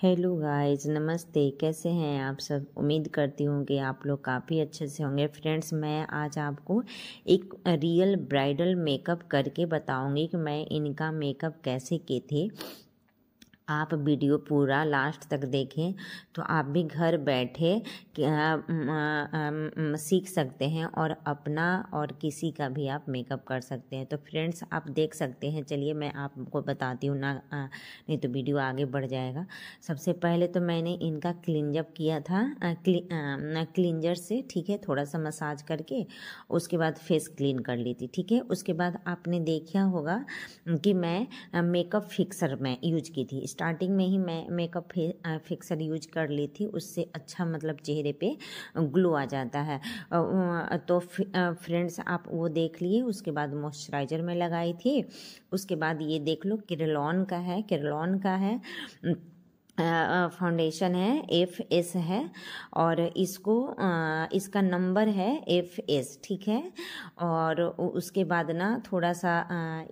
hello guys नमस्ते कैसे हैं आप सब उम्मीद करती हूँ कि आप लोग काफ़ी अच्छे से होंगे फ्रेंड्स मैं आज आपको एक रियल ब्राइडल मेकअप करके बताऊँगी कि मैं इनका मेकअप कैसे की थी आप वीडियो पूरा लास्ट तक देखें तो आप भी घर बैठे सीख सकते हैं और अपना और किसी का भी आप मेकअप कर सकते हैं तो फ्रेंड्स आप देख सकते हैं चलिए मैं आपको बताती हूँ ना नहीं तो वीडियो आगे बढ़ जाएगा सबसे पहले तो मैंने इनका क्लिनजअप किया था क्लि, से ठीक है थोड़ा सा मसाज करके उसके बाद फेस क्लीन कर ली थी ठीक है उसके बाद आपने देखा होगा कि मैं मेकअप फिक्सर में यूज की थी स्टार्टिंग में ही मैं मेकअप फिक्सर यूज कर ली थी उससे अच्छा मतलब चेहरे पे ग्लो आ जाता है तो फ्रेंड्स आप वो देख लिए उसके बाद मॉइस्चराइजर में लगाई थी उसके बाद ये देख लो किरलॉन का है किरलॉन का है फाउंडेशन है एफ एस है और इसको इसका नंबर है एफ एस ठीक है और उसके बाद ना थोड़ा सा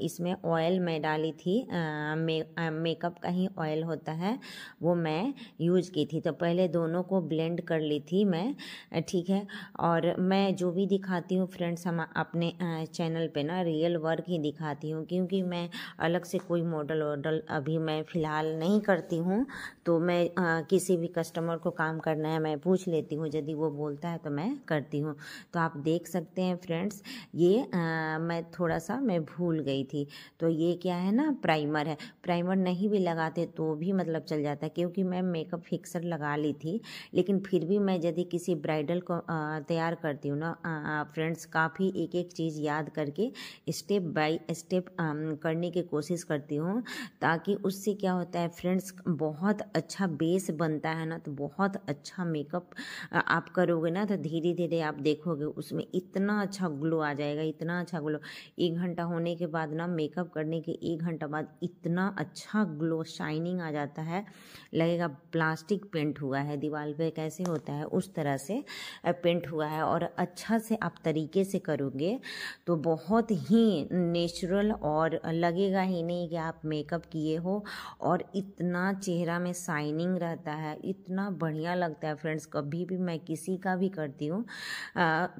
इसमें ऑयल मैं डाली थी मेकअप का ही ऑयल होता है वो मैं यूज की थी तो पहले दोनों को ब्लेंड कर ली थी मैं ठीक है और मैं जो भी दिखाती हूँ फ्रेंड्स हम अपने चैनल पे ना रियल वर्क ही दिखाती हूँ क्योंकि मैं अलग से कोई मॉडल वॉडल अभी मैं फ़िलहाल नहीं करती हूँ तो मैं आ, किसी भी कस्टमर को काम करना है मैं पूछ लेती हूँ यदि वो बोलता है तो मैं करती हूँ तो आप देख सकते हैं फ्रेंड्स ये आ, मैं थोड़ा सा मैं भूल गई थी तो ये क्या है ना प्राइमर है प्राइमर नहीं भी लगाते तो भी मतलब चल जाता है क्योंकि मैं मेकअप फिक्सर लगा ली थी लेकिन फिर भी मैं यदि किसी ब्राइडल को तैयार करती हूँ ना फ्रेंड्स काफ़ी एक एक चीज़ याद करके स्टेप बाय स्टेप करने की कोशिश करती हूँ ताकि उससे क्या होता है फ्रेंड्स बहुत अच्छा बेस बनता है ना तो बहुत अच्छा मेकअप आप करोगे ना तो धीरे धीरे आप देखोगे उसमें इतना अच्छा ग्लो आ जाएगा इतना अच्छा ग्लो एक घंटा होने के बाद ना मेकअप करने के एक घंटा बाद इतना अच्छा ग्लो शाइनिंग आ जाता है लगेगा प्लास्टिक पेंट हुआ है दीवार पर कैसे होता है उस तरह से पेंट हुआ है और अच्छा से आप तरीके से करोगे तो बहुत ही नेचुरल और लगेगा ही नहीं कि आप मेकअप किए हो और इतना चेहरा में शाइनिंग रहता है इतना बढ़िया लगता है फ्रेंड्स कभी भी मैं किसी का भी करती हूँ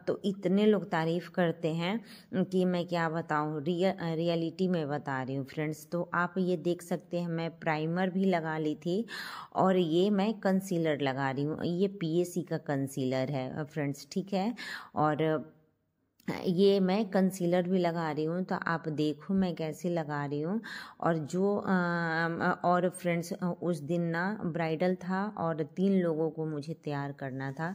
तो इतने लोग तारीफ़ करते हैं कि मैं क्या बताऊँ रियल रियलिटी में बता रही हूँ फ्रेंड्स तो आप ये देख सकते हैं मैं प्राइमर भी लगा ली थी और ये मैं कंसीलर लगा रही हूँ ये पी का कंसीलर है फ्रेंड्स ठीक है और ये मैं कंसीलर भी लगा रही हूँ तो आप देखो मैं कैसे लगा रही हूँ और जो आ, और फ्रेंड्स उस दिन ना ब्राइडल था और तीन लोगों को मुझे तैयार करना था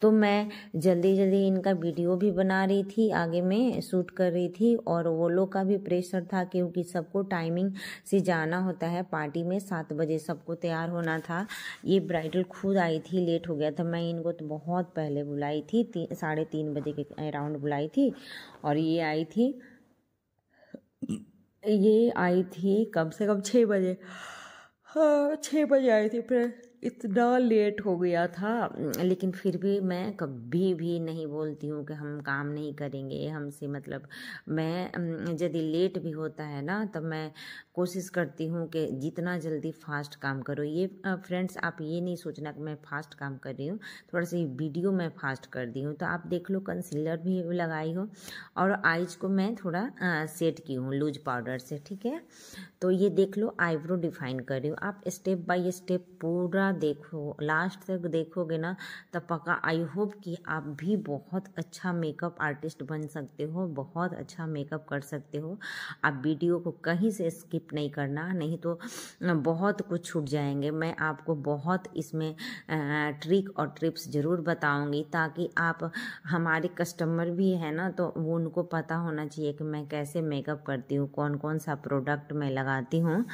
तो मैं जल्दी जल्दी इनका वीडियो भी बना रही थी आगे में शूट कर रही थी और वो लोग का भी प्रेशर था क्योंकि सबको टाइमिंग से जाना होता है पार्टी में सात बजे सबको तैयार होना था ये ब्राइडल खुद आई थी लेट हो गया था मैं इनको तो बहुत पहले बुलाई थी ती, साढ़े तीन बजे के अराउंड बुलाई थी और ये आई थी ये आई थी कम से कम छः बजे हाँ छः बजे आई थी फिर इतना लेट हो गया था लेकिन फिर भी मैं कभी भी नहीं बोलती हूँ कि हम काम नहीं करेंगे हमसे मतलब मैं यदि लेट भी होता है ना तब मैं कोशिश करती हूँ कि जितना जल्दी फास्ट काम करो ये फ्रेंड्स आप ये नहीं सोचना कि मैं फास्ट काम कर रही हूँ थोड़ा सा वीडियो मैं फास्ट कर दी हूँ तो आप देख लो कंसीलर भी लगाई हो और आइज को मैं थोड़ा सेट की हूँ लूज पाउडर से ठीक है तो ये देख लो आईब्रो डिफाइन कर रही हूँ आप स्टेप बाय स्टेप पूरा पूरा देखो लास्ट तक देखोगे ना तब पक्का आई होप कि आप भी बहुत अच्छा मेकअप आर्टिस्ट बन सकते हो बहुत अच्छा मेकअप कर सकते हो आप वीडियो को कहीं से स्किप नहीं करना नहीं तो बहुत कुछ छूट जाएंगे मैं आपको बहुत इसमें ट्रिक और ट्रिप्स ज़रूर बताऊंगी ताकि आप हमारे कस्टमर भी है ना तो वो उनको पता होना चाहिए कि मैं कैसे मेकअप करती हूँ कौन कौन सा प्रोडक्ट मैं लगाती हूँ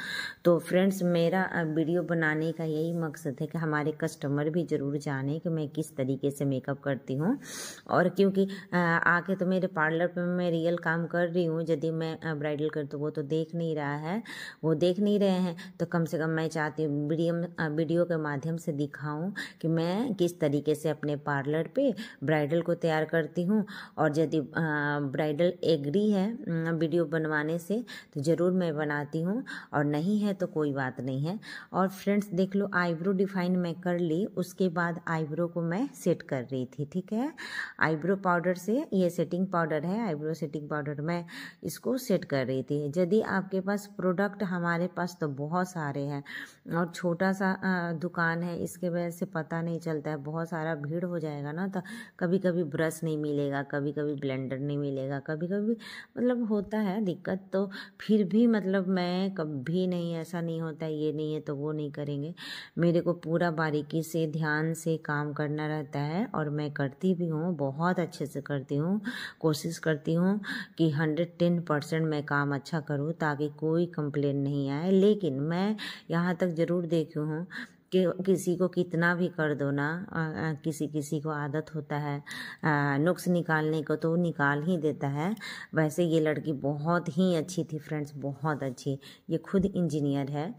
तो फ्रेंड्स मेरा वीडियो बनाने का यही मकसद मकसद है कि हमारे कस्टमर भी ज़रूर जाने कि मैं किस तरीके से मेकअप करती हूँ और क्योंकि आके तो मेरे पार्लर पे मैं रियल काम कर रही हूँ यदि मैं ब्राइडल कर तो वो तो देख नहीं रहा है वो देख नहीं रहे हैं तो कम से कम मैं चाहती हूँ वीडियो वीडियो के माध्यम से दिखाऊँ कि मैं किस तरीके से अपने पार्लर पर ब्राइडल को तैयार करती हूँ और यदि ब्राइडल एग्री है वीडियो बनवाने से तो ज़रूर मैं बनाती हूँ और नहीं है तो कोई बात नहीं है और फ्रेंड्स देख लो आईब्रो डिफाइन मैं कर ली उसके बाद आईब्रो को मैं सेट कर रही थी ठीक है आईब्रो पाउडर से ये सेटिंग पाउडर है आईब्रो सेटिंग पाउडर मैं इसको सेट कर रही थी यदि आपके पास प्रोडक्ट हमारे पास तो बहुत सारे हैं और छोटा सा दुकान है इसके वजह से पता नहीं चलता है बहुत सारा भीड़ हो जाएगा ना तो कभी कभी ब्रश नहीं मिलेगा कभी कभी ब्लेंडर नहीं मिलेगा कभी कभी मतलब होता है दिक्कत तो फिर भी मतलब मैं कभी नहीं ऐसा नहीं होता ये नहीं है तो वो नहीं करेंगे मेरे को पूरा बारीकी से ध्यान से काम करना रहता है और मैं करती भी हूँ बहुत अच्छे से करती हूँ कोशिश करती हूँ कि हंड्रेड टेन परसेंट मैं काम अच्छा करूँ ताकि कोई कंप्लेन नहीं आए लेकिन मैं यहाँ तक ज़रूर देखी हूँ कि किसी को कितना भी कर दो ना किसी किसी को आदत होता है नुक्स निकालने को तो निकाल ही देता है वैसे ये लड़की बहुत ही अच्छी थी फ्रेंड्स बहुत अच्छी ये खुद इंजीनियर है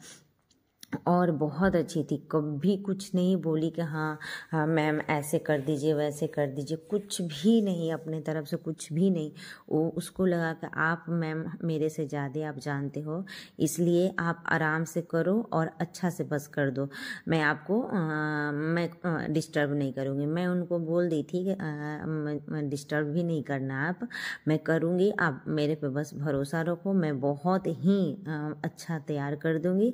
और बहुत अच्छी थी कभी कुछ नहीं बोली कि हाँ हाँ मैम ऐसे कर दीजिए वैसे कर दीजिए कुछ भी नहीं अपने तरफ से कुछ भी नहीं वो उसको लगा कि आप मैम मेरे से ज़्यादा आप जानते हो इसलिए आप आराम से करो और अच्छा से बस कर दो मैं आपको आ, मैं डिस्टर्ब नहीं करूँगी मैं उनको बोल दी थी कि डिस्टर्ब भी नहीं करना आप मैं करूँगी आप मेरे पे बस भरोसा रखो मैं बहुत ही आ, अच्छा तैयार कर दूँगी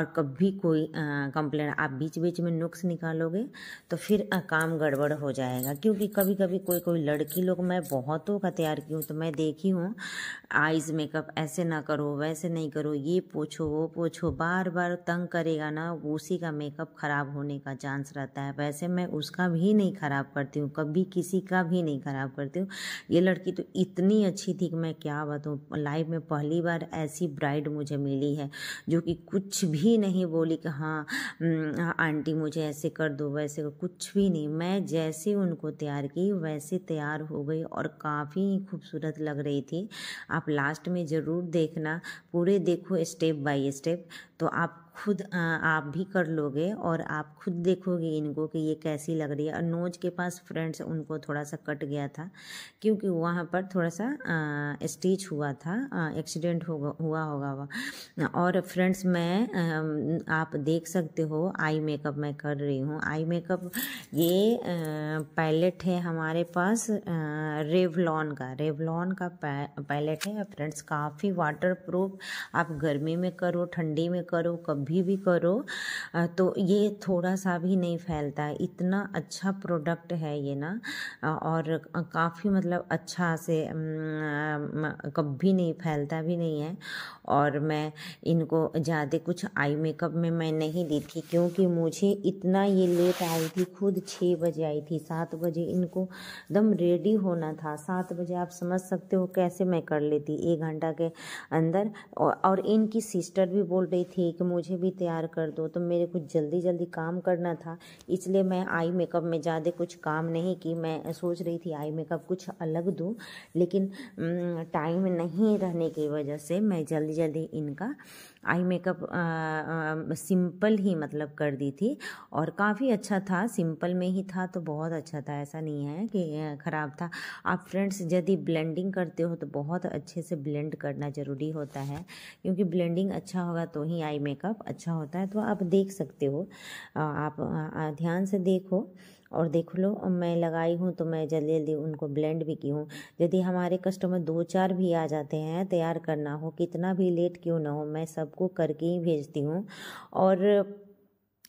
और कभी कोई कंप्लेंट आप बीच बीच में नुक्स निकालोगे तो फिर आ, काम गड़बड़ हो जाएगा क्योंकि कभी कभी कोई कोई लड़की लोग मैं बहुतों का तैयार की हूँ तो मैं देखी हूँ आइज़ मेकअप ऐसे ना करो वैसे नहीं करो ये पोछो वो पूछो बार बार तंग करेगा ना उसी का मेकअप ख़राब होने का चांस रहता है वैसे मैं उसका भी नहीं ख़राब करती हूँ कभी किसी का भी नहीं ख़राब करती हूँ ये लड़की तो इतनी अच्छी थी कि मैं क्या बताऊँ लाइफ में पहली बार ऐसी ब्राइड मुझे मिली है जो कि कुछ भी नहीं बोली कि हाँ, हम्म, हाँ आंटी मुझे ऐसे कर दो वैसे कुछ भी नहीं मैं जैसे उनको तैयार की वैसे तैयार हो गई और काफ़ी खूबसूरत लग रही थी आप लास्ट में ज़रूर देखना पूरे देखो स्टेप बाय स्टेप तो आप खुद आप भी कर लोगे और आप खुद देखोगे इनको कि ये कैसी लग रही है और नोज के पास फ्रेंड्स उनको थोड़ा सा कट गया था क्योंकि वहाँ पर थोड़ा सा स्टिच हुआ था एक्सीडेंट होगा हुआ होगा वह और फ्रेंड्स मैं आप देख सकते हो आई मेकअप मैं कर रही हूँ आई मेकअप ये पैलेट है हमारे पास रेवलॉन का रेवलॉन का पैलेट है फ्रेंड्स काफ़ी वाटर प्रूफ आप गर्मी में करो ठंडी में करो कभी कभी भी करो तो ये थोड़ा सा भी नहीं फैलता है इतना अच्छा प्रोडक्ट है ये ना और काफ़ी मतलब अच्छा से कभी नहीं फैलता भी नहीं है और मैं इनको ज़्यादा कुछ आई मेकअप में मैं नहीं दी थी क्योंकि मुझे इतना ये लेट आई थी खुद छः बजे आई थी सात बजे इनको एकदम रेडी होना था सात बजे आप समझ सकते हो कैसे मैं कर लेती एक घंटा के अंदर और, और इनकी सिस्टर भी बोल रही थी कि मुझे मुझे भी तैयार कर दो तो मेरे कुछ जल्दी जल्दी काम करना था इसलिए मैं आई मेकअप में ज़्यादा कुछ काम नहीं की मैं सोच रही थी आई मेकअप कुछ अलग दूँ लेकिन टाइम नहीं रहने की वजह से मैं जल्दी जल्दी इनका आई मेकअप सिंपल ही मतलब कर दी थी और काफ़ी अच्छा था सिंपल में ही था तो बहुत अच्छा था ऐसा नहीं है कि ख़राब था आप फ्रेंड्स यदि ब्लेंडिंग करते हो तो बहुत अच्छे से ब्लेंड करना ज़रूरी होता है क्योंकि ब्लेंडिंग अच्छा होगा तो ही आई मेकअप अच्छा होता है तो आप देख सकते हो आप ध्यान से देखो और देख लो मैं लगाई हूँ तो मैं जल्दी जल्दी उनको ब्लेंड भी की हूँ यदि हमारे कस्टमर दो चार भी आ जाते हैं तैयार करना हो कितना भी लेट क्यों ना हो मैं सबको करके ही भेजती हूँ और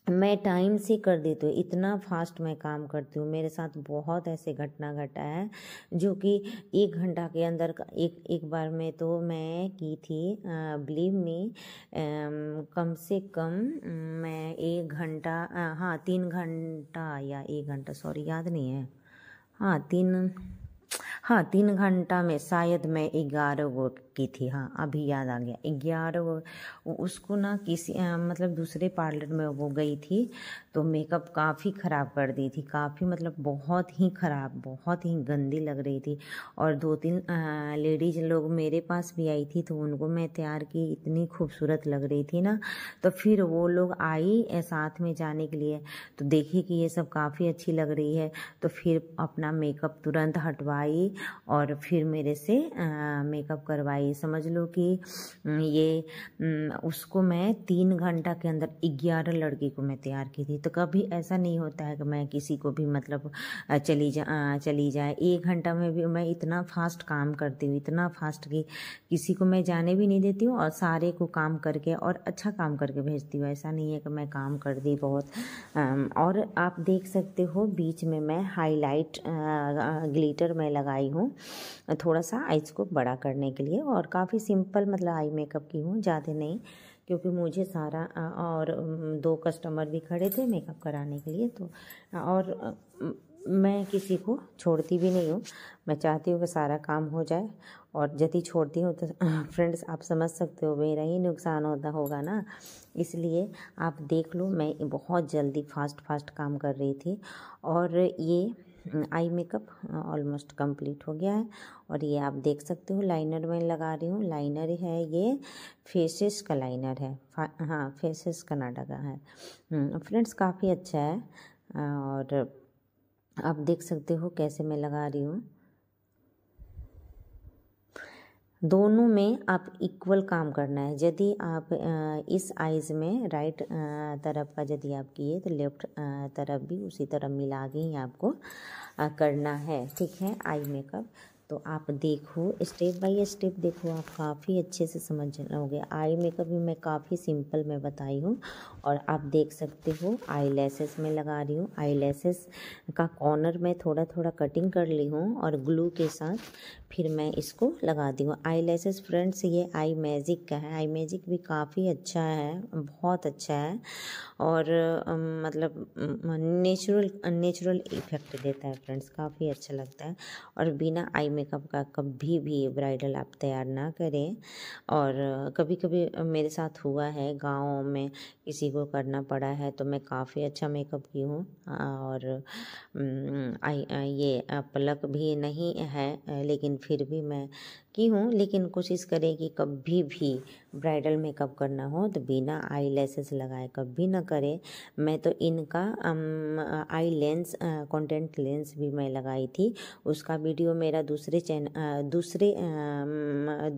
मैं टाइम से कर देती हूँ इतना फास्ट मैं काम करती हूँ मेरे साथ बहुत ऐसे घटना घटा है जो कि एक घंटा के अंदर एक एक बार में तो मैं की थी बिलीव मी कम से कम मैं एक घंटा हाँ तीन घंटा या एक घंटा सॉरी याद नहीं है हाँ तीन हाँ तीन घंटा में शायद मैं ग्यारह गो की थी हाँ अभी याद आ गया ग्यारह उसको ना किसी मतलब दूसरे पार्लर में वो गई थी तो मेकअप काफ़ी ख़राब कर दी थी काफ़ी मतलब बहुत ही ख़राब बहुत ही गंदी लग रही थी और दो तीन लेडीज लोग मेरे पास भी आई थी तो उनको मैं तैयार की इतनी खूबसूरत लग रही थी ना तो फिर वो लोग आई साथ में जाने के लिए तो देखी कि ये सब काफ़ी अच्छी लग रही है तो फिर अपना मेकअप तुरंत हटवाई और फिर मेरे से मेकअप करवाई आई समझ लो कि ये उसको मैं तीन घंटा के अंदर ग्यारह लड़की को मैं तैयार की थी तो कभी ऐसा नहीं होता है कि मैं किसी को भी मतलब चली जा चली जाए एक घंटा में भी मैं इतना फास्ट काम करती हूँ इतना फास्ट कि किसी को मैं जाने भी नहीं देती हूँ और सारे को काम करके और अच्छा काम करके भेजती हूँ ऐसा नहीं है कि मैं काम कर दी बहुत और आप देख सकते हो बीच में मैं हाईलाइट ग्लिटर मैं लगाई हूँ थोड़ा सा को बड़ा करने के लिए और काफ़ी सिंपल मतलब आई मेकअप की हूँ ज़्यादा नहीं क्योंकि मुझे सारा और दो कस्टमर भी खड़े थे मेकअप कराने के लिए तो और मैं किसी को छोड़ती भी नहीं हूँ मैं चाहती हूँ कि सारा काम हो जाए और यदि छोड़ती हूँ तो फ्रेंड्स आप समझ सकते हो मेरा ही नुकसान होता होगा ना इसलिए आप देख लो मैं बहुत जल्दी फास्ट फास्ट काम कर रही थी और ये आई मेकअप ऑलमोस्ट कंप्लीट हो गया है और ये आप देख सकते हो लाइनर मैं लगा रही हूँ लाइनर है ये फेसेस का लाइनर है हाँ फेसेस का लगा है फ्रेंड्स हम्म, काफ़ी अच्छा है और आप देख सकते हो कैसे मैं लगा रही हूँ दोनों में आप इक्वल काम करना है यदि आप इस आइज़ में राइट तरफ का यदि आप किए तो लेफ्ट तरफ भी उसी तरह मिला के ही आपको करना है ठीक है आई मेकअप तो आप देखो स्टेप बाय स्टेप देखो आप काफ़ी अच्छे से समझ लोगे आई मेकअप भी मैं काफ़ी सिंपल में बताई हूँ और आप देख सकते हो आई लेसेस में लगा रही हूँ आई लेसेस का कॉर्नर मैं थोड़ा थोड़ा कटिंग कर ली हूँ और ग्लू के साथ फिर मैं इसको लगा दी हूँ आई लेसेस फ्रेंड्स ये आई मैजिक का है आई मैजिक भी काफ़ी अच्छा है बहुत अच्छा है और मतलब नेचुरल नेचुरल इफेक्ट देता है फ्रेंड्स काफ़ी अच्छा लगता है और बिना आई मेकअप का कभी भी ब्राइडल आप तैयार ना करें और कभी कभी मेरे साथ हुआ है गाँव में किसी को करना पड़ा है तो मैं काफ़ी अच्छा मेकअप की हूँ और आ, ये पलक भी नहीं है लेकिन फिर भी मैं की हूँ लेकिन कोशिश करें कि कभी भी ब्राइडल मेकअप करना हो तो बिना आई लेसेस लगाए कभी ना करें मैं तो इनका आई लेंस कॉन्टेंट लेंस भी मैं लगाई थी उसका वीडियो मेरा दूसरे चैन दूसरे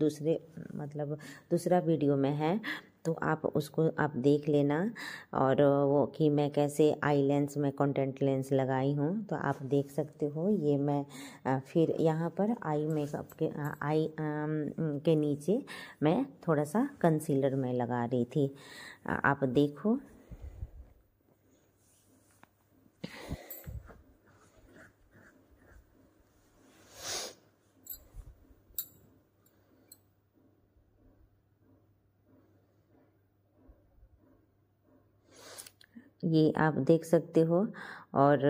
दूसरे मतलब दूसरा वीडियो में है तो आप उसको आप देख लेना और वो कि मैं कैसे आई लेंस में कॉन्टेंट लेंस लगाई हूँ तो आप देख सकते हो ये मैं फिर यहाँ पर आई मेकअप के आई के नीचे मैं थोड़ा सा कंसीलर में लगा रही थी आप देखो ये आप देख सकते हो और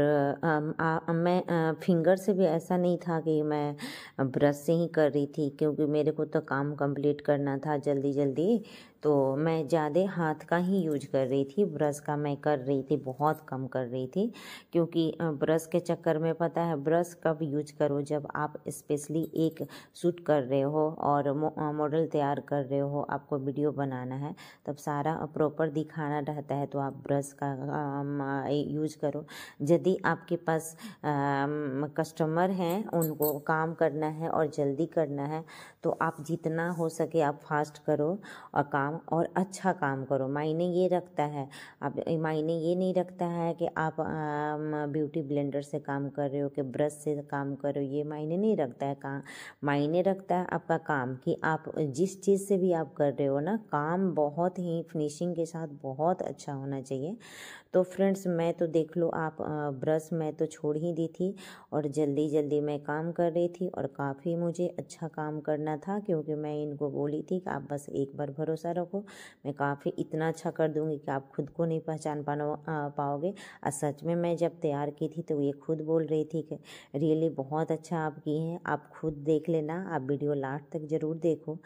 आ, आ, मैं फिंगर से भी ऐसा नहीं था कि मैं ब्रश से ही कर रही थी क्योंकि मेरे को तो काम कंप्लीट करना था जल्दी जल्दी तो मैं ज़्यादा हाथ का ही यूज कर रही थी ब्रश का मैं कर रही थी बहुत कम कर रही थी क्योंकि ब्रश के चक्कर में पता है ब्रश कब यूज करो जब आप स्पेशली एक शूट कर रहे हो और मॉडल तैयार कर रहे हो आपको वीडियो बनाना है तब सारा प्रॉपर दिखाना रहता है तो आप ब्रश का यूज करो यदि आपके पास कस्टमर हैं उनको काम करना है और जल्दी करना है तो आप जितना हो सके आप फास्ट करो और काम काम और अच्छा काम करो मायने ये रखता है आप मायने ये नहीं रखता है कि आप ब्यूटी ब्लेंडर से काम कर रहे हो कि ब्रश से काम कर रहे हो ये मायने नहीं रखता है काम मायने रखता है आपका काम कि आप जिस चीज़ से भी आप कर रहे हो ना काम बहुत ही फिनिशिंग के साथ बहुत अच्छा होना चाहिए तो फ्रेंड्स मैं तो देख लो आप ब्रश मैं तो छोड़ ही दी थी और जल्दी जल्दी मैं काम कर रही थी और काफ़ी मुझे अच्छा काम करना था क्योंकि मैं इनको बोली थी कि आप बस एक बार भरोसा रखो मैं काफ़ी इतना अच्छा कर दूँगी कि आप खुद को नहीं पहचान पाना पाओगे और सच में मैं जब तैयार की थी तो ये खुद बोल रही थी कि रियली बहुत अच्छा आप की हैं आप खुद देख लेना आप वीडियो लास्ट तक ज़रूर देखो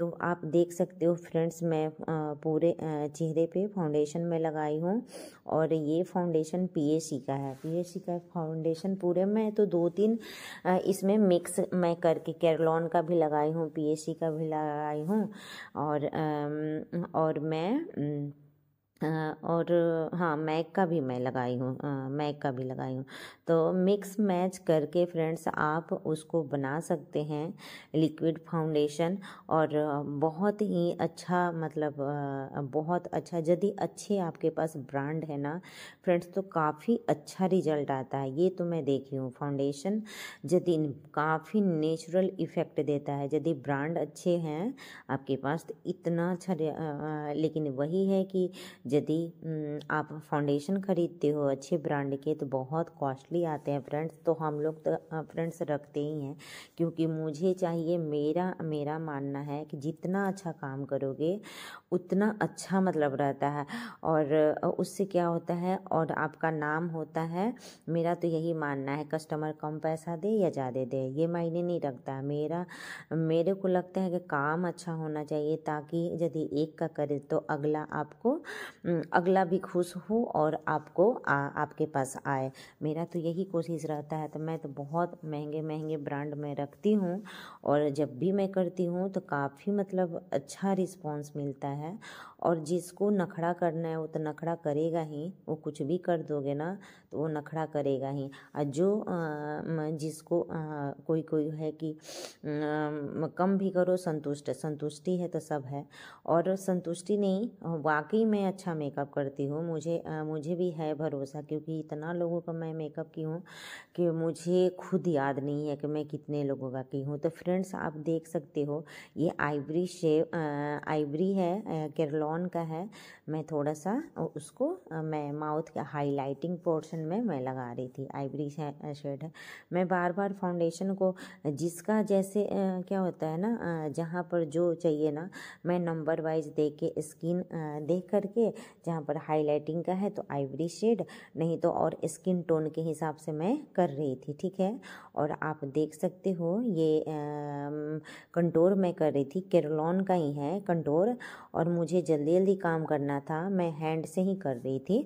तो आप देख सकते हो फ्रेंड्स मैं पूरे चेहरे पे फाउंडेशन में लगाई हूँ और ये फाउंडेशन पीएसी का है पीएसी का फाउंडेशन पूरे मैं तो दो तीन इसमें मिक्स मैं करके कैरलॉन का भी लगाई हूँ पीएसी का भी लगाई हूँ और और मैं और हाँ मैक का भी मैं लगाई हूँ मैक का भी लगाई हूँ तो मिक्स मैच करके फ्रेंड्स आप उसको बना सकते हैं लिक्विड फाउंडेशन और बहुत ही अच्छा मतलब बहुत अच्छा यदि अच्छे आपके पास ब्रांड है ना फ्रेंड्स तो काफ़ी अच्छा रिजल्ट आता है ये तो मैं देखी हूँ फाउंडेशन यदि काफ़ी नेचुरल इफ़ेक्ट देता है यदि ब्रांड अच्छे हैं आपके पास तो इतना अच्छा लेकिन वही है कि यदि आप फाउंडेशन ख़रीदते हो अच्छे ब्रांड के तो बहुत कॉस्टली आते हैं फ्रेंड्स तो हम लोग तो फ्रेंड्स रखते ही हैं क्योंकि मुझे चाहिए मेरा मेरा मानना है कि जितना अच्छा काम करोगे उतना अच्छा मतलब रहता है और उससे क्या होता है और आपका नाम होता है मेरा तो यही मानना है कस्टमर कम पैसा दे या ज़्यादा दे ये मायने नहीं रखता है मेरा मेरे को लगता है कि काम अच्छा होना चाहिए ताकि यदि एक का करे तो अगला आपको अगला भी खुश हो और आपको आ, आपके पास आए मेरा तो यही कोशिश रहता है तो मैं तो बहुत महंगे महंगे ब्रांड में रखती हूँ और जब भी मैं करती हूँ तो काफ़ी मतलब अच्छा रिस्पॉन्स मिलता है और जिसको नखड़ा करना है वो तो नखड़ा करेगा ही वो कुछ भी कर दोगे ना तो वो नखड़ा करेगा ही और जो जिसको कोई कोई है कि कम भी करो संतुष्ट संतुष्टि है तो सब है और संतुष्टि नहीं वाकई मैं अच्छा मेकअप करती हूँ मुझे मुझे भी है भरोसा क्योंकि इतना लोगों का मैं मेकअप की हूँ कि मुझे खुद याद नहीं है कि मैं कितने लोगों का की हूँ तो फ्रेंड्स आप देख सकते हो ये आइवरी शेव आइवरी है केरला क्रॉन का है मैं थोड़ा सा उसको मैं माउथ का हाईलाइटिंग पोर्शन में मैं लगा रही थी आइवरी शेड है मैं बार बार फाउंडेशन को जिसका जैसे क्या होता है ना जहाँ पर जो चाहिए ना मैं नंबर वाइज देख के स्किन देख करके जहाँ पर हाईलाइटिंग का है तो आइवरी शेड नहीं तो और स्किन टोन के हिसाब से मैं कर रही थी ठीक है और आप देख सकते हो ये कंटोर मैं कर रही थी केरलॉन का ही है कंटोर और मुझे जल्दी जल्दी जल्दी काम करना था मैं हैंड से ही कर रही थी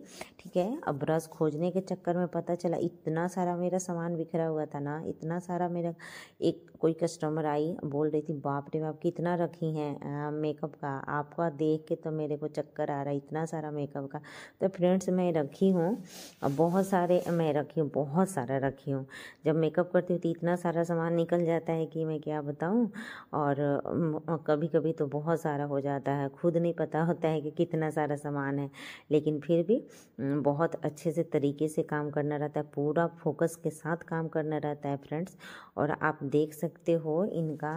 ठीक है अब ब्रश खोजने के चक्कर में पता चला इतना सारा मेरा सामान बिखरा हुआ था ना इतना सारा मेरा एक कोई कस्टमर आई बोल रही थी बाप रे बाप कितना रखी हैं मेकअप का आपका देख के तो मेरे को चक्कर आ रहा है इतना सारा मेकअप का तो फ्रेंड्स मैं रखी हूँ बहुत सारे मैं रखी हूँ बहुत सारा रखी हूँ जब मेकअप करती हूँ तो इतना सारा सामान निकल जाता है कि मैं क्या बताऊँ और कभी कभी तो बहुत सारा हो जाता है खुद नहीं पता होता है कि कितना सारा सामान है लेकिन फिर भी बहुत अच्छे से तरीके से काम करना रहता है पूरा फोकस के साथ काम करना रहता है फ्रेंड्स और आप देख सकते हो इनका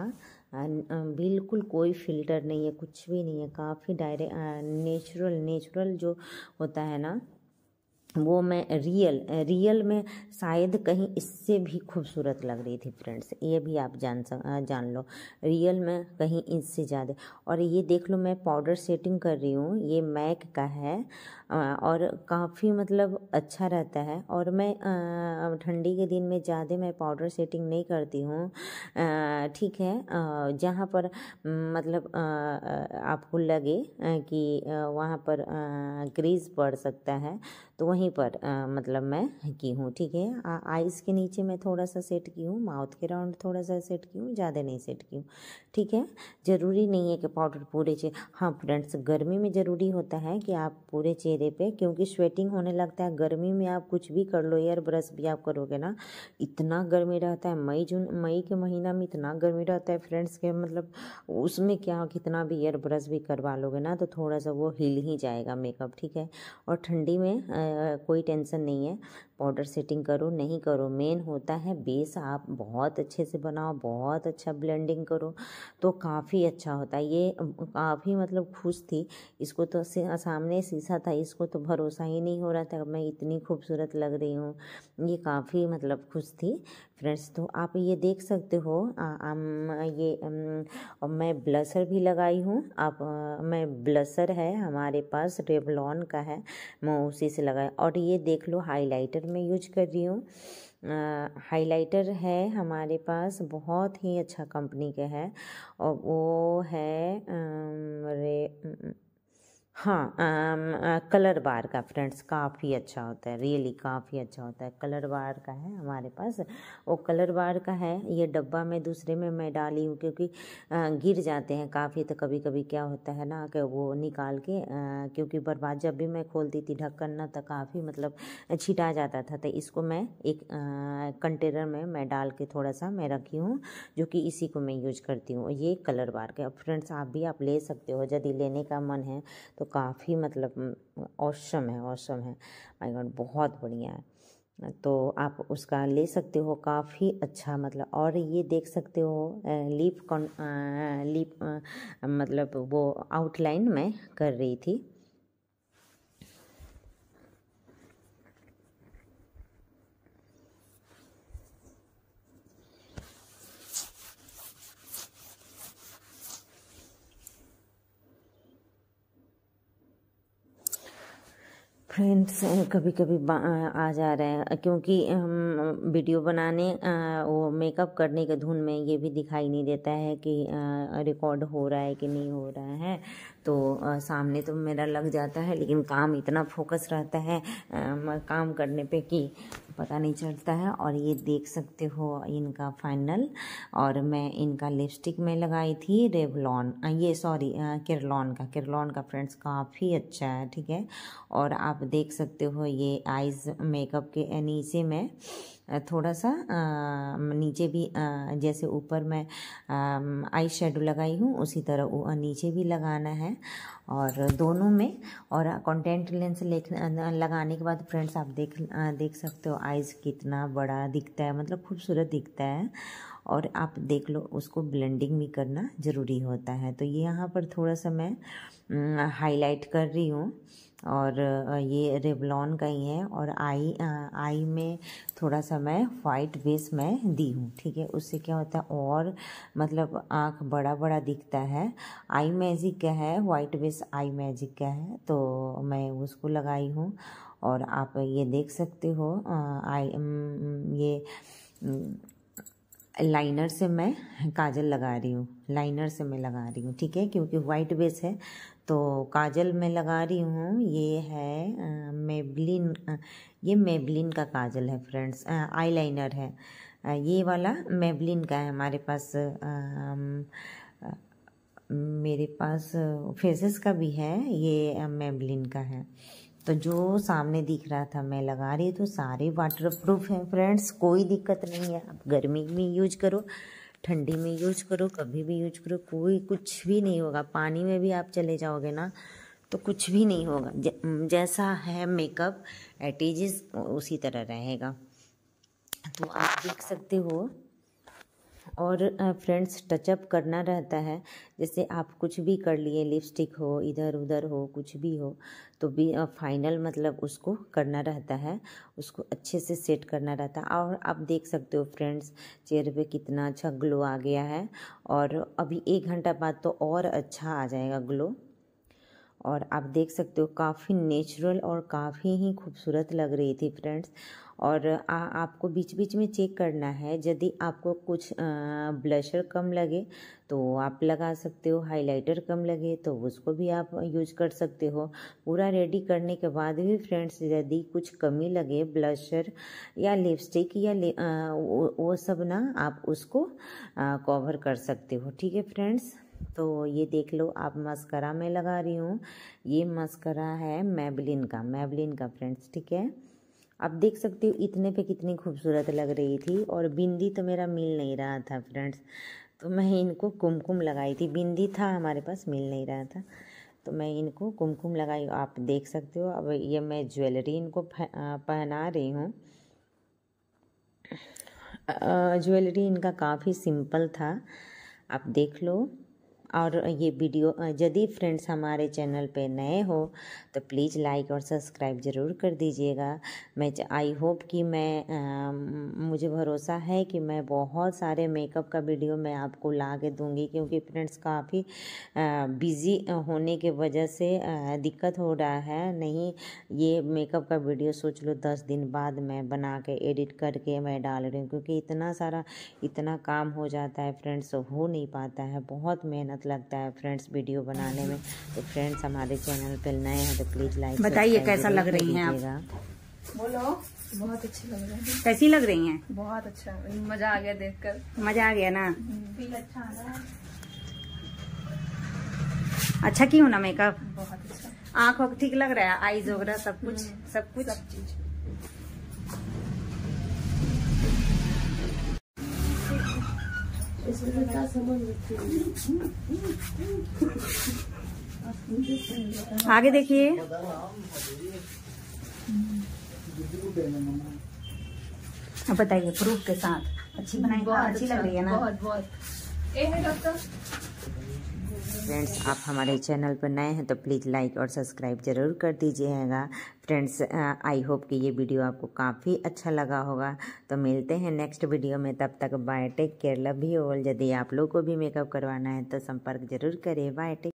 बिल्कुल कोई फिल्टर नहीं है कुछ भी नहीं है काफ़ी डायरेक्ट नेचुरल नेचुरल जो होता है ना वो मैं रियल रियल में शायद कहीं इससे भी खूबसूरत लग रही थी फ्रेंड्स ये भी आप जान सक जान लो रियल में कहीं इससे ज़्यादा और ये देख लो मैं पाउडर सेटिंग कर रही हूँ ये मैक का है और काफ़ी मतलब अच्छा रहता है और मैं ठंडी के दिन में ज़्यादा मैं पाउडर सेटिंग नहीं करती हूँ ठीक है जहाँ पर मतलब आपको लगे कि वहाँ पर क्रीज पड़ सकता है तो वहीं पर मतलब मैं की हूँ ठीक है आइज़ के नीचे मैं थोड़ा सा सेट की हूँ माउथ के राउंड थोड़ा सा सेट की हूँ ज़्यादा नहीं सेट की हूँ ठीक है ज़रूरी नहीं है कि पाउडर पूरे चे हाँ फ्रेंड्स गर्मी में ज़रूरी होता है कि आप पूरे चेहरे चेहरे पे क्योंकि स्वेटिंग होने लगता है गर्मी में आप कुछ भी कर लो एयर ब्रश भी आप करोगे ना इतना गर्मी रहता है मई जून मई के महीना में इतना गर्मी रहता है फ्रेंड्स के मतलब उसमें क्या कितना भी एयर ब्रश भी करवा लोगे ना तो थोड़ा सा वो हिल ही जाएगा मेकअप ठीक है और ठंडी में आ, कोई टेंशन नहीं है पाउडर सेटिंग करो नहीं करो मेन होता है बेस आप बहुत अच्छे से बनाओ बहुत अच्छा ब्लेंडिंग करो तो काफ़ी अच्छा होता है ये काफ़ी मतलब खुश थी इसको तो सामने शीशा था इसको तो भरोसा ही नहीं हो रहा था मैं इतनी खूबसूरत लग रही हूँ ये काफ़ी मतलब खुश थी फ्रेंड्स तो आप ये देख सकते हो आ, आ, ये आ, मैं ब्लसर भी लगाई हूँ आप आ, मैं ब्लसर है हमारे पास रेबलॉन का है मैं उसी से लगाया और ये देख लो हाईलाइटर मैं यूज कर रही हूँ हाइलाइटर है हमारे पास बहुत ही अच्छा कंपनी का है और वो है आ, रे हाँ कलर बार का फ्रेंड्स काफ़ी अच्छा होता है रियली काफ़ी अच्छा होता है कलर बार का है हमारे पास वो कलर बार का है ये डब्बा में दूसरे में मैं डाली हूँ क्योंकि आ, गिर जाते हैं काफ़ी तो कभी कभी क्या होता है ना कि वो निकाल के आ, क्योंकि बर्बाद जब भी मैं खोलती थी ढक्कन ना तो काफ़ी मतलब छिटा जाता था तो इसको मैं एक कंटेनर में मैं डाल के थोड़ा सा मैं रखी हूँ जो कि इसी को मैं यूज करती हूँ ये कलर बार का फ्रेंड्स आप भी आप ले सकते हो यदि लेने का मन है तो काफ़ी मतलब औसम है औसम है माई गॉड बहुत बढ़िया है तो आप उसका ले सकते हो काफ़ी अच्छा मतलब और ये देख सकते हो लीप कॉन लीप मतलब वो आउटलाइन मैं कर रही थी फ्रेंड्स कभी कभी आ जा रहे हैं क्योंकि हम वीडियो बनाने वो मेकअप करने के धुन में ये भी दिखाई नहीं देता है कि रिकॉर्ड हो रहा है कि नहीं हो रहा है तो सामने तो मेरा लग जाता है लेकिन काम इतना फोकस रहता है काम करने पे कि पता नहीं चलता है और ये देख सकते हो इनका फाइनल और मैं इनका लिपस्टिक में लगाई थी रेवलॉन ये सॉरी किरलॉन का किरलॉन का फ्रेंड्स काफ़ी अच्छा है ठीक है और आप देख सकते हो ये आइज़ मेकअप के नीचे में थोड़ा सा आ, नीचे भी आ, जैसे ऊपर मैं आई शेडो लगाई हूँ उसी तरह नीचे भी लगाना है और दोनों में और कॉन्टेंट लेंस लगाने के बाद फ्रेंड्स आप देख आ, देख सकते हो आइज़ कितना बड़ा दिखता है मतलब खूबसूरत दिखता है और आप देख लो उसको ब्लेंडिंग भी करना ज़रूरी होता है तो ये यहाँ पर थोड़ा सा मैं हाईलाइट कर रही हूँ और ये रेवलॉन का ही है और आई आई में थोड़ा सा मैं वाइट बेस मैं दी हूँ ठीक है उससे क्या होता है और मतलब आँख बड़ा बड़ा दिखता है आई मैजिक का है वाइट बेस आई मैजिक का है तो मैं उसको लगाई हूँ और आप ये देख सकते हो आई ये लाइनर से मैं काजल लगा रही हूँ लाइनर से मैं लगा रही हूँ ठीक है क्योंकि वाइट बेस है तो काजल मैं लगा रही हूँ ये है मेबलिन ये मेबलिन का काजल है फ्रेंड्स आईलाइनर है आ, ये वाला मेबलिन का है हमारे पास आ, आ, मेरे पास फेसेस का भी है ये मेबलिन का है तो जो सामने दिख रहा था मैं लगा रही तो सारे वाटर प्रूफ हैं फ्रेंड्स कोई दिक्कत नहीं है आप गर्मी में यूज करो ठंडी में यूज करो कभी भी यूज करो कोई कुछ भी नहीं होगा पानी में भी आप चले जाओगे ना तो कुछ भी नहीं होगा ज, जैसा है मेकअप एटीज उसी तरह रहेगा तो आप देख सकते हो और फ्रेंड्स टचअप करना रहता है जैसे आप कुछ भी कर लिए लिपस्टिक हो इधर उधर हो कुछ भी हो तो भी फाइनल मतलब उसको करना रहता है उसको अच्छे से सेट करना रहता है और आप देख सकते हो फ्रेंड्स चेहरे पे कितना अच्छा ग्लो आ गया है और अभी एक घंटा बाद तो और अच्छा आ जाएगा ग्लो और आप देख सकते हो काफ़ी नेचुरल और काफ़ी ही खूबसूरत लग रही थी फ्रेंड्स और आ, आपको बीच बीच में चेक करना है यदि आपको कुछ ब्लशर कम लगे तो आप लगा सकते हो हाइलाइटर कम लगे तो उसको भी आप यूज कर सकते हो पूरा रेडी करने के बाद भी फ्रेंड्स यदि कुछ कमी लगे ब्लशर या लिपस्टिक या आ, वो, वो सब ना आप उसको कवर कर सकते हो ठीक है फ्रेंड्स तो ये देख लो आप मस्करा में लगा रही हूँ ये मस्करा है मैबलिन का मैबलिन का फ्रेंड्स ठीक है आप देख सकते हो इतने पे कितनी खूबसूरत लग रही थी और बिंदी तो मेरा मिल नहीं रहा था फ्रेंड्स तो मैं इनको कुमकुम लगाई थी बिंदी था हमारे पास मिल नहीं रहा था तो मैं इनको कुमकुम लगाई आप देख सकते हो अब ये मैं ज्वेलरी इनको पहना रही हूँ ज्वेलरी इनका काफ़ी सिंपल था आप देख लो और ये वीडियो यदि फ्रेंड्स हमारे चैनल पे नए हो तो प्लीज़ लाइक और सब्सक्राइब ज़रूर कर दीजिएगा मैं आई होप कि मैं आ, मुझे भरोसा है कि मैं बहुत सारे मेकअप का वीडियो मैं आपको ला के दूँगी क्योंकि फ्रेंड्स काफ़ी बिज़ी होने के वजह से आ, दिक्कत हो रहा है नहीं ये मेकअप का वीडियो सोच लो दस दिन बाद मैं बना के एडिट करके मैं डाल रही हूँ क्योंकि इतना सारा इतना काम हो जाता है फ्रेंड्स हो नहीं पाता है बहुत मेहनत मेहनत लगता है फ्रेंड्स वीडियो बनाने में तो फ्रेंड्स हमारे चैनल पर नए हैं तो प्लीज़ लाइक बताइए कैसा लग रही है आप बोलो बहुत अच्छी लग रही है कैसी लग रही हैं बहुत अच्छा मजा आ गया देखकर मजा आ गया ना फील हम्म, अच्छा अच्छा क्यों ना मेकअप बहुत अच्छा आँख ठीक लग रहा है आईज वगैरह सब कुछ हम्म, सब कुछ सब चीज आगे देखिए अब बताइए प्रूफ के साथ अच्छी बनाई हाँ, अच्छी लग रही है ना बहुत बहुत ए है डॉक्टर फ्रेंड्स आप हमारे चैनल पर नए हैं तो प्लीज़ लाइक और सब्सक्राइब ज़रूर कर दीजिएगा फ्रेंड्स आई होप कि ये वीडियो आपको काफ़ी अच्छा लगा होगा तो मिलते हैं नेक्स्ट वीडियो में तब तक bye take care love you all यदि आप लोग को भी मेकअप करवाना है तो संपर्क जरूर करें बायोटेक